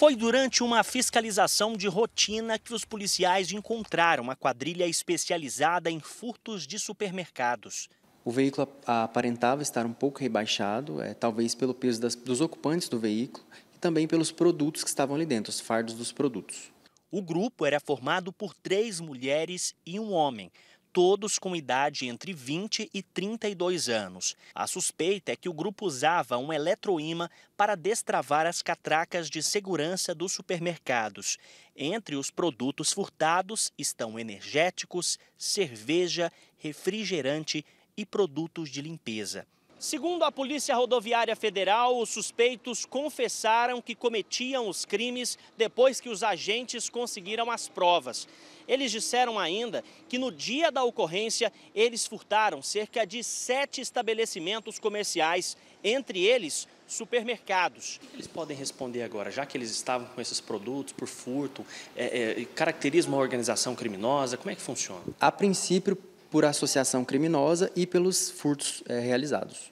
Foi durante uma fiscalização de rotina que os policiais encontraram uma quadrilha especializada em furtos de supermercados. O veículo aparentava estar um pouco rebaixado, é, talvez pelo peso das, dos ocupantes do veículo e também pelos produtos que estavam ali dentro, os fardos dos produtos. O grupo era formado por três mulheres e um homem todos com idade entre 20 e 32 anos. A suspeita é que o grupo usava um eletroíma para destravar as catracas de segurança dos supermercados. Entre os produtos furtados estão energéticos, cerveja, refrigerante e produtos de limpeza. Segundo a Polícia Rodoviária Federal, os suspeitos confessaram que cometiam os crimes depois que os agentes conseguiram as provas. Eles disseram ainda que no dia da ocorrência, eles furtaram cerca de sete estabelecimentos comerciais, entre eles supermercados. Eles podem responder agora, já que eles estavam com esses produtos por furto, é, é, caracteriza uma organização criminosa, como é que funciona? A princípio, por associação criminosa e pelos furtos é, realizados.